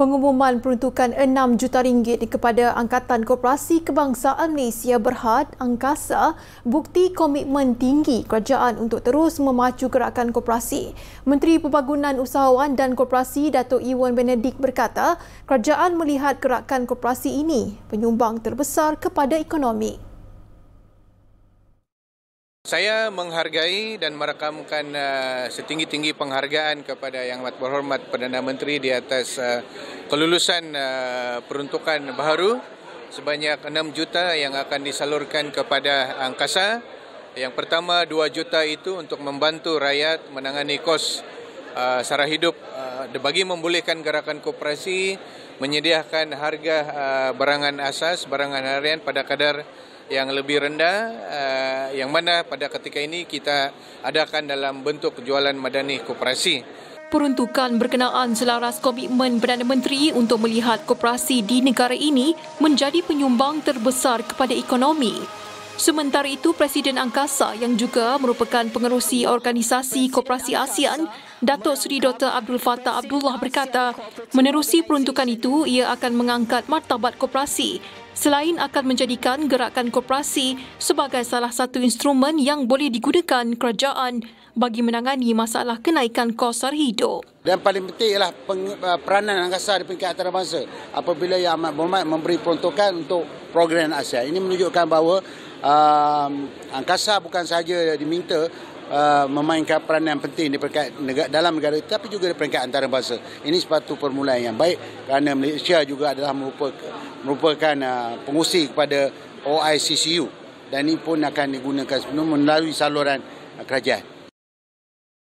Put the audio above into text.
Pengumuman peruntukan RM6 juta ringgit kepada Angkatan Koperasi Kebangsaan Malaysia Berhad Angkasa bukti komitmen tinggi kerajaan untuk terus memacu gerakan koperasi. Menteri Pembangunan Usahawan dan Koperasi Datuk Iwan Benedik berkata, kerajaan melihat gerakan koperasi ini penyumbang terbesar kepada ekonomi. Saya menghargai dan merekamkan uh, setinggi-tinggi penghargaan kepada Yang Amat Berhormat Perdana Menteri di atas uh, kelulusan uh, peruntukan baru sebanyak 6 juta yang akan disalurkan kepada angkasa. Yang pertama 2 juta itu untuk membantu rakyat menangani kos uh, sara hidup uh, bagi membolehkan gerakan koperasi menyediakan harga uh, barangan asas, barangan harian pada kadar yang lebih rendah eh, yang mana pada ketika ini kita adakan dalam bentuk jualan madani koperasi. Peruntukan berkenaan selaras komitmen Perdana Menteri untuk melihat koperasi di negara ini menjadi penyumbang terbesar kepada ekonomi. Sementara itu, Presiden Angkasa yang juga merupakan pengerusi organisasi koperasi ASEAN, Datuk Seri Dr. Abdul Fattah Abdullah berkata, menerusi peruntukan itu ia akan mengangkat martabat koperasi selain akan menjadikan gerakan korporasi sebagai salah satu instrumen yang boleh digunakan kerajaan bagi menangani masalah kenaikan kos hidup. Dan paling penting ialah eh, peranan angkasa di peringkat antarabangsa apabila yang amat berhormat memberi peruntukan untuk program ASEAN. Ini menunjukkan bahawa uh, angkasa bukan sahaja diminta uh, memainkan peranan yang penting di peringkat negara, dalam negara tapi juga di peringkat antarabangsa. Ini sepatu permulaan yang baik kerana Malaysia juga adalah merupakan, merupakan uh, pengusi kepada OICCU dan ini pun akan digunakan sepenuhnya melalui saluran uh, kerajaan.